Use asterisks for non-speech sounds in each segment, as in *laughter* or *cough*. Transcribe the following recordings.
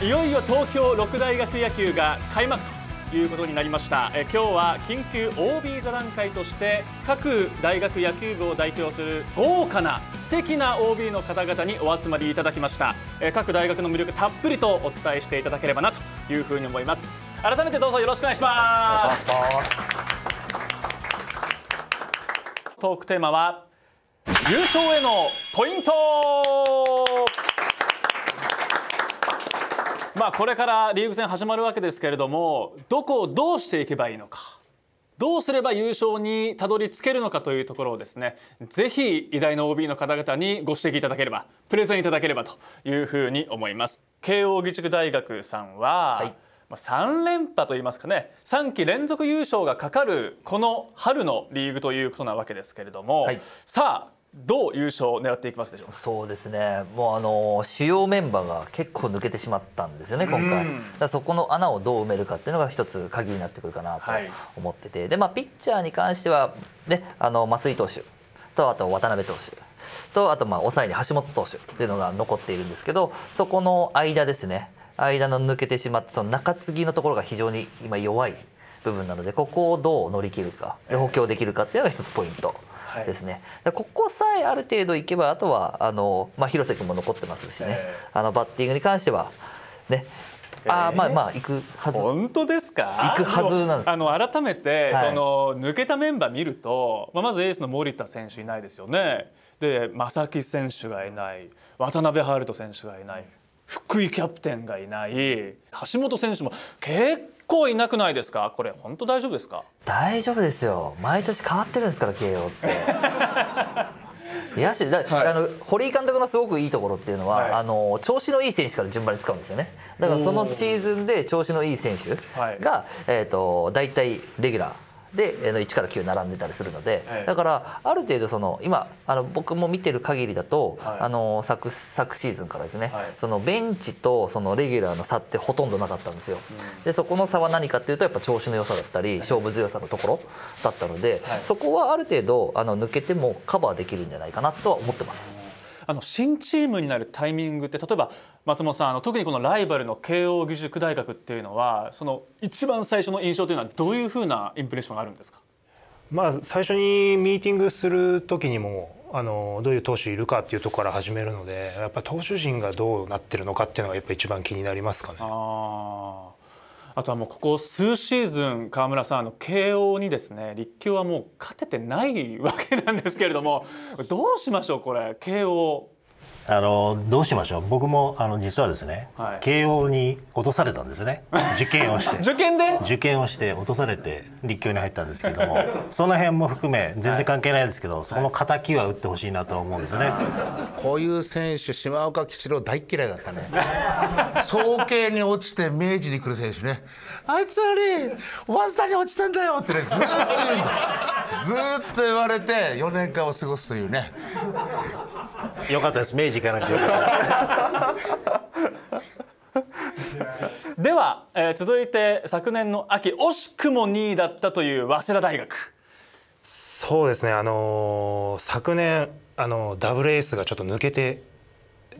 いよいよ東京六大学野球が開幕ということになりましたえ今日は緊急 OB 座談会として各大学野球部を代表する豪華な素敵な OB の方々にお集まりいただきましたえ各大学の魅力たっぷりとお伝えしていただければなというふうに思います改めてどうぞよろしくお願いしますトークテーマは優勝へのポイントまあこれからリーグ戦始まるわけですけれどもどこをどうしていけばいいのかどうすれば優勝にたどり着けるのかというところをですねぜひ偉大の OB の方々にご指摘いただければプレゼンいただければというふうに思います慶應義塾大学さんは、はい、3連覇といいますかね3期連続優勝がかかるこの春のリーグということなわけですけれども、はい、さあどう優勝を狙っていきますでしょうそうですねもうあの主要メンバーが結構抜けてしまったんですよね今回、だそこの穴をどう埋めるかっていうのが一つ鍵になってくるかなと思ってて、はい、でまあピッチャーに関してはねあの増井投手とあと渡辺投手とあとまあ抑えに橋本投手っていうのが残っているんですけどそこの間ですね間の抜けてしまったその中継ぎのところが非常に今弱い部分なのでここをどう乗り切るかで補強できるかっていうのが一つポイント。ですね、はい、ここさえある程度いけばあとはあの、まあ、広瀬君も残ってますしね、えー、あのバッティングに関してはねあまあまあ行くはず本当ですか行くはずなんですあの改めて、その抜けたメンバー見ると、ままずエースの森田選手いないですよねで正木選手がいない渡辺晴人選手がいない福井キャプテンがいない橋本選手も結構いなくないですかこれ本当大丈夫ですか大丈夫ですよ毎年変わってるんですから慶応って *laughs* いやしだ、はい、あの堀井監督のすごくいいところっていうのは、はい、あの調子のいい選手から順番に使うんですよねだからそのシーズンで調子のいい選手が、えーと大体レギュラーで1から9並んでたりするので、だからある程度その今あの僕も見てる限りだと、あの昨昨シーズンからですね、そのベンチとそのレギュラーの差ってほとんどなかったんですよ。でそこの差は何かっていうとやっぱ調子の良さだったり勝負強さのところだったので、そこはある程度あの抜けてもカバーできるんじゃないかなとは思ってます。あの新チームになるタイミングって例えば松本さんあの特にこのライバルの慶応義塾大学っていうのはその一番最初の印象というのはどういうふうなインプレッションがあるんですかまあ、最初にミーティングする時にもあのどういう投手いるかっていうところから始めるのでやっぱ投手陣がどうなってるのかっていうのがやっぱ一番気になりますかね。ああとはもうここ数シーズン川村さんあの慶応にですね立教はもう勝ててないわけなんですけれどもどうしましょうこれ慶応あのどうしましょう僕もあの実はですね、はい、慶応に落とされたんですね受験をして *laughs* 受験で受験をして落とされて立教に入ったんですけどもその辺も含め全然関係ないですけど、はい、その敵は打ってほしいなと思うんですね、はい、こういう選手島岡吉郎大嫌いだったね早慶に落ちて明治に来る選手ねあいつあれ早稲田に落ちたんだよってねずっと言うんだずっと言われて4年間を過ごすというねよかったです明治行かなくてよでは、えー、続いて昨年の秋惜しくも2位だったという早稲田大学そうですねあのー、昨年あのダブルエースがちょっと抜けて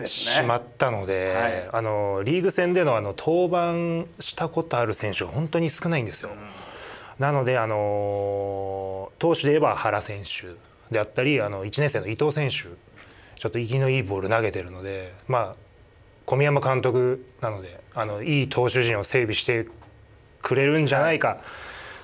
しまったので、はい、あのリーグ戦でのあの登板したことある選手が本当に少ないんですよ。うん、なのであの投手で言えば原選手であったりあの1年生の伊藤選手ちょっと息のいいボール投げてるので、まあ、小宮山監督なのであのいい投手陣を整備してくれるんじゃないか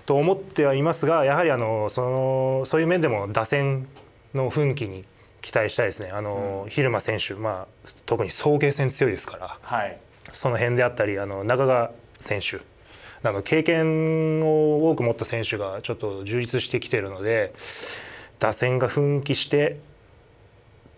と思ってはいますがやはりあのそのそういう面でも打線の奮起に期待したいですね。あの、うん、昼間選手、まあ、特に送迎戦強いですから、はい、その辺であったりあの中川選手あの経験を多く持った選手がちょっと充実してきているので打線が奮起して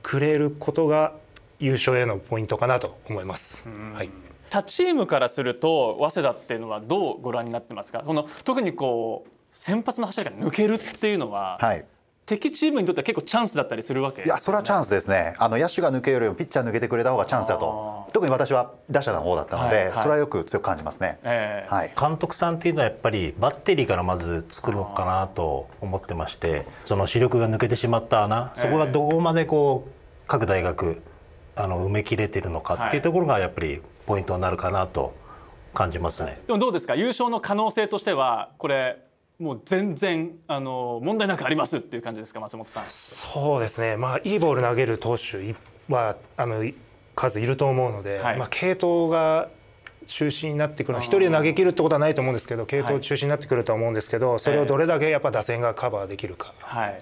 くれることが優勝へのポイントかなと思います。はい。他チームからすると早稲田っていうのはどうご覧になってますか。この特にこう先発の柱が抜けるっていうのは。はい。敵チームにとっては結構チャンスだったりするわけ、ね、いやそれはチャンスですねあの野手が抜けよりもピッチャー抜けてくれた方がチャンスだと特に私は打者の方だったので、はいはい、それはよく強く感じますね、えー、はい、監督さんっていうのはやっぱりバッテリーからまず作ろうかなと思ってましてその視力が抜けてしまった穴そこがどこまでこう、各大学あの埋め切れてるのかっていうところがやっぱりポイントになるかなと感じますね。はい、でもどうですか優勝の可能性としてはこれもう全然あの問題なくありますっていう感じですか松本さん。そうですね。まあいいボール投げる投手はあの数いると思うので、はい、まあ系統が中心になってくる一1人で投げきるってことはないと思うんですけど継投中心になってくると思うんですけどそれをどれだけやっぱ打線がカバーできるか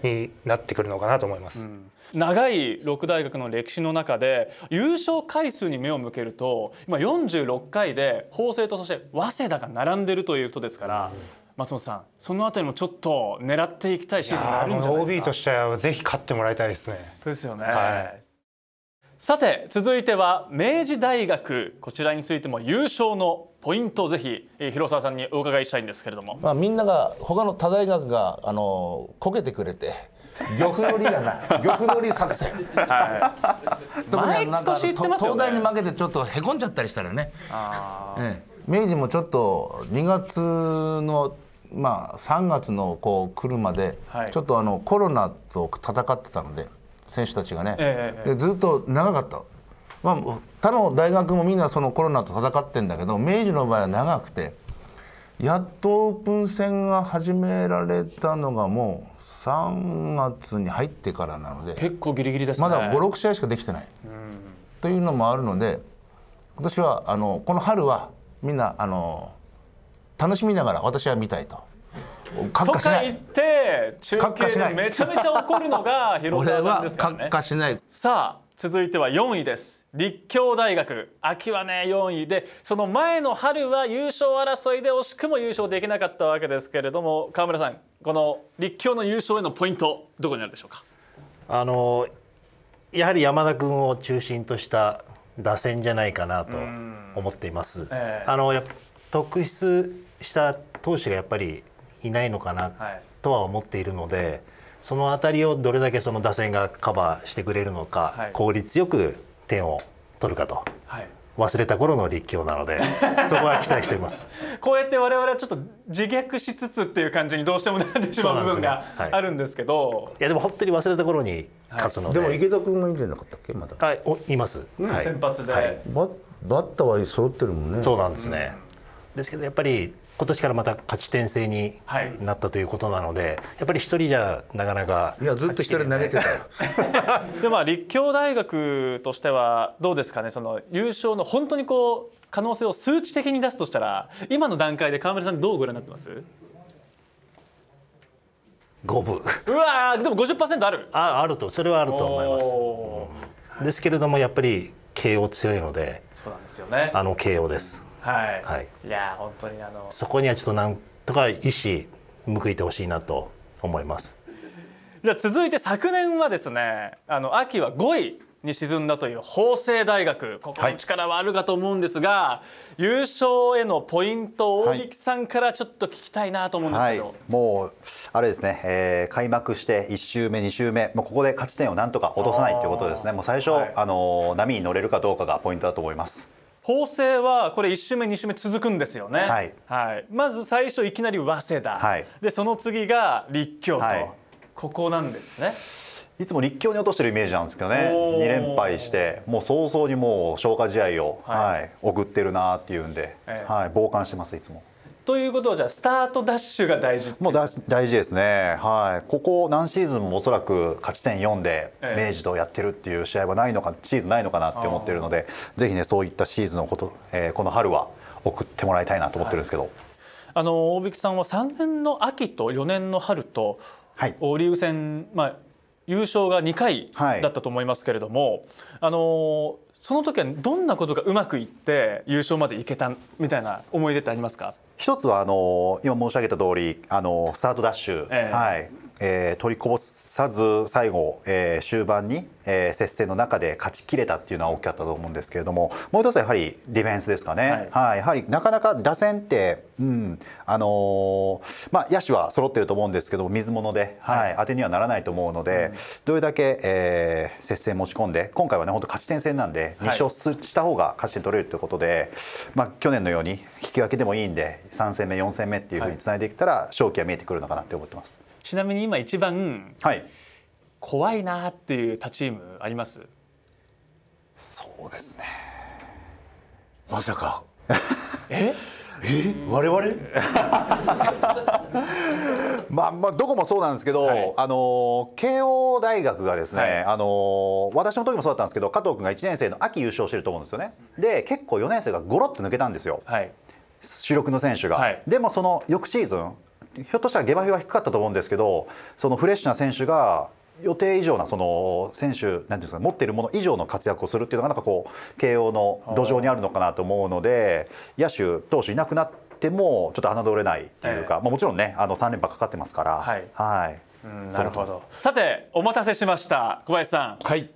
になってくるのかなと思います。はいうん長い六大学の歴史の中で優勝回数に目を向けると今46回で法政とそして早稲田が並んでるということですから。松本さんそのあたりもちょっと狙っていきたいシーズンあるんじゃないですか OB としてはぜひ勝ってもらいたいですねですよね、はい、さて続いては明治大学こちらについても優勝のポイントをぜひ、えー、広沢さんにお伺いしたいんですけれども、まあ、みんなが他の他大学があのこけてくれて玉乗りやない玉 *laughs* 乗り作戦、はい、特になんか、ね、東大に負けてちょっとへこんじゃったりしたらね、ええ、明治もちょっと2月のまあ、3月のこう来るまで、はい、ちょっとあのコロナと戦ってたので、選手たちがね、えでずっと長かった、まあ、他の大学もみんなそのコロナと戦ってんだけど明治の場合は長くてやっとオープン戦が始められたのがもう3月に入ってからなので結構ギリギリです、ね、まだ56試合しかできてない、うん、というのもあるので今年はあのこの春はみんなあの楽しみながら私は見たいと。閣下とか言って中継でめちゃめちゃ怒るのが広沢さんですからね閣しないさあ続いては4位です立教大学秋はね4位でその前の春は優勝争いで惜しくも優勝できなかったわけですけれども川村さんこの立教の優勝へのポイントどこにあるでしょうかあのやはり山田君を中心とした打線じゃないかなと思っています。えー、あの特筆した投手がやっぱりいないのかなとは思っているので、はい、その辺りをどれだけその打線がカバーしてくれるのか、はい、効率よく点を取るかと。はい忘れた頃の立教なので *laughs* そこは期待していますこうやって我々はちょっと自虐しつつっていう感じにどうしてもなってしまう部分があるんですけど、ねはい、いやでも本当に忘れた頃に勝つので、はい、でも池田君がいいんじゃなかったっけまだはいおいます、ね、はい、先発で、はい、バッバッターは揃ってるもんねそうなんですね、うん、ですけどやっぱり今年からまた勝ち点制になったということなので、はい、やっぱり一人じゃなかなか、いやずっと一人投げてた *laughs* でも立教大学としてはどうですかねその優勝の本当にこう可能性を数値的に出すとしたら今の段階で川村さんどうご覧になってます五分うわでも50%あるああるとそれはあると思います、ですけれどもやっぱり慶応強いのでそうなんですよねあの慶応ですはい、はい、いや本当にあのそこにはちょっとなんとか意思報いてほしいなと思いますじゃあ続いて昨年はですねあの秋は5位に沈んだという法政大学ここの力はあるかと思うんですが、はい、優勝へのポイント大力さんからちょっと聞きたいなと思うんですけど、はいはい、もうあれですね、えー、開幕して1周目2周目もうここで勝ち点をなんとか落とさないということですねもう最初、あの波に乗れるかどうかがポイントだと思います。法政はこれ一週目二週目続くんですよね、はい、はい、まず最初いきなり早稲田、はい、でその次が立教と、はい、ここなんですね。いつも立教に落としてるイメージなんですけどね二連敗してもう早々にもう消化試合を、はい、はい、送ってるなっていうんで、えー、はい、傍観してますいつも。ということはじゃあスタートダッシュが大事もう大事ですね、はい、ここ何シーズンもおそらく勝ち点4で明治とやってるっていう試合はないのかシーズンないのかなって思ってるのでぜひねそういったシーズンのこと、えー、この春は送ってもらいたいなと思ってるんですけど、はい、あの大引さんは3年の秋と4年の春と、はい、リーグ戦、まあ、優勝が2回だったと思いますけれども、はい、あのその時はどんなことがうまくいって優勝までいけたみたいな思い出ってありますか一つはあの今申し上げた通りあのスタートダッシュ、えー、はい、えー、取りこぼさず最後、えー、終盤に、えー、接戦の中で勝ちきれたっていうのは大きかったと思うんですけれどももう一つはやはりディフェンスですかね、はい、はい、やはりなかなか打線って、うんあのー、まあ、野手は揃ってると思うんですけど水物で、はい、はい、当てにはならないと思うので、うん、どれだけ、えー、接戦持ち込んで今回はね本当勝ち点戦なんで2勝した方が勝ち点取れるということで、まあ、去年のように引き分けでもいいんで3戦目4戦目っていうふうにつないできたら勝機は見えてくるのかなって思ってます。ちなみに今一番、はい、怖いなっていう他チームありますそうですねまさかええ我々まあまあどこもそうなんですけど、はい、あの慶応大学がですね、はい、あの私の時もそうだったんですけど加藤君が1年生の秋優勝してると思うんですよねで結構4年生がゴロッと抜けたんですよ、はい、主力の選手が、はい、でもその翌シーズンひょっとしたら下馬評は低かったと思うんですけどそのフレッシュな選手が予定以上なその選手なんていうんですか持っているもの以上の活躍をするっていうのがなんかこう慶応の土壌にあるのかなと思うので野手投手いなくなってもちょっと侮れないっていうか、えー、まあ、もちろんねあの3連覇かかってますから。はい、はいなるほどさてお待たせしました小林さん、はい、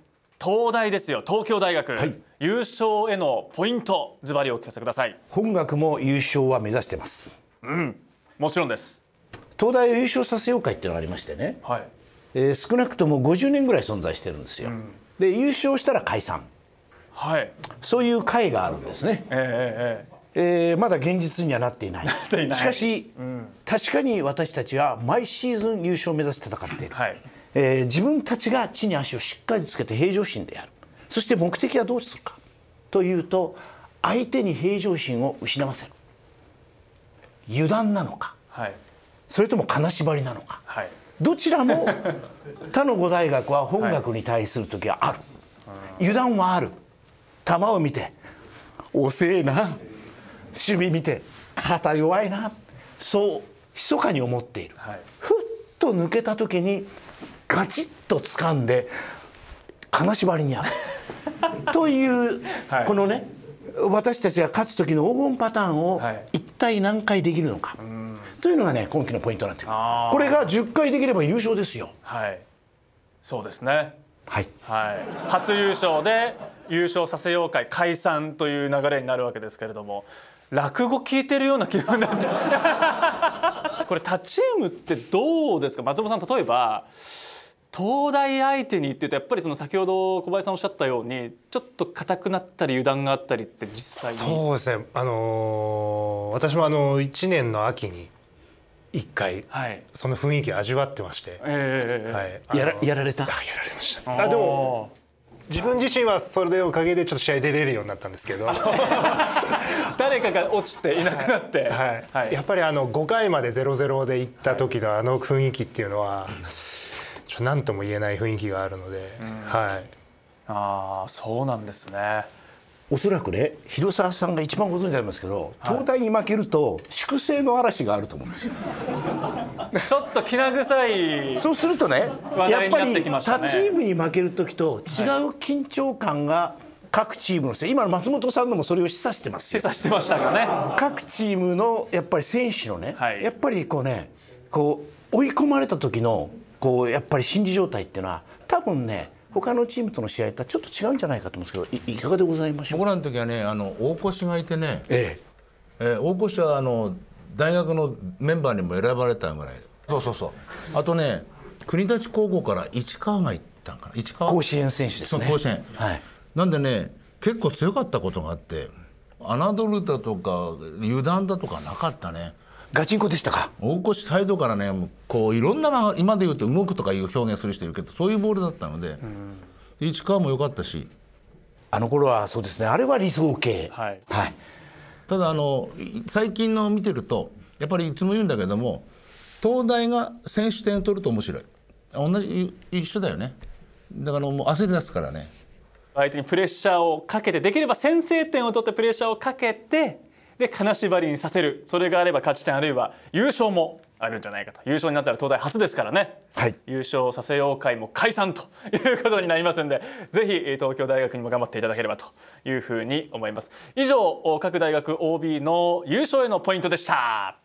東大ですよ東京大学、はい、優勝へのポイントズバリお聞かせください本学も優勝は目指してますうんもちろんです東大を優勝させよう会っていうのがありましてね、はい、えー、少なくとも50年ぐらい存在してるんですよ。うん、で優勝したら解散、はい、そういう会があるんですね。えー、えーえー、まだ現実にはなっていない *laughs* しかし、うん、確かに私たちは毎シーズン優勝を目指して戦っている、はい、えー、自分たちが地に足をしっかりつけて平常心でやるそして目的はどうするかというと相手に平常心を失わせる油断なのか、はい、それとも金縛りなのか、はい、どちらも *laughs* 他の五大学は本学に対する時はある、はい、油断はある玉を見て遅えな守備見て肩弱いなそう密かに思っている、はい、ふっと抜けた時にガチッと掴んで金縛りにある *laughs* という、はい、このね私たちが勝つ時の黄金パターンを一体何回できるのか。うんというのがね今期のポイントになってくるこれが10回できれば優勝ですよはいそうですねはい、はい、初優勝で優勝させようかい解散という流れになるわけですけれども落語聞いてるような気分になって *laughs* これ他チームってどうですか松本さん例えば東大相手にっていうとやっぱりその先ほど小林さんおっしゃったようにちょっと硬くなったり油断があったりって実際にそうですねあのー、私もあの1年の秋に一回、その雰囲気味わってまして、えー、はい、やらやられたあやられましたあでも自分自身はそれでおかげでちょっと試合出れるようになったんですけど *laughs* 誰かが落ちていなくなって、*laughs* はいはいはい、やっぱりあの5回まで0-0で行った時のあの雰囲気っていうのは、ちょ何とも言えない雰囲気があるので、はい、ああそうなんですね。おそらくね広沢さんが一番ご存知ありますけど、東大に負けると粛清の嵐があると思うんですよ *laughs* ちょっときな臭いそうするとね、ね、やっぱり他チームに負ける時と違う緊張感が各チームの人今の松本さんのもそれを示唆してます示唆してましたかね各チームのやっぱり選手のね、はい、やっぱりこうねこう追い込まれた時のこうやっぱり心理状態っていうのは多分ね他のチームとの試合とはちょっと違うんじゃないかと思うんですけどいかがでございましょう僕らの時はねあの大越がいてね、えええー、大越はあの大学のメンバーにも選ばれたぐらいそうそうそうあとね国立高校から市川が行ったんかな市川甲子園選手ですね甲子園、はい、なんでね結構強かったことがあって侮るだとか油断だとかなかったねガチンコでしたか大越サイドからねこういろんな今で言うと動くとかいう表現する人いるけどそういうボールだったので、うん、市川も良かったしあの頃はそうですねあれは理想形、はい、はい、ただあの最近の見てるとやっぱりいつも言うんだけども東大が選手点取ると面白い同じ一緒だよねだからもう焦り出すからね相手にプレッシャーをかけてできれば先制点を取ってプレッシャーをかけてで金縛りにさせるそれがあれば勝ち点あるいは優勝もあるんじゃないかと優勝になったら東大初ですからね、はい、優勝させよう会も解散と *laughs* いうことになりますんでぜひ東京大学にも頑張っていただければというふうに思います以上各大学 OB の優勝へのポイントでした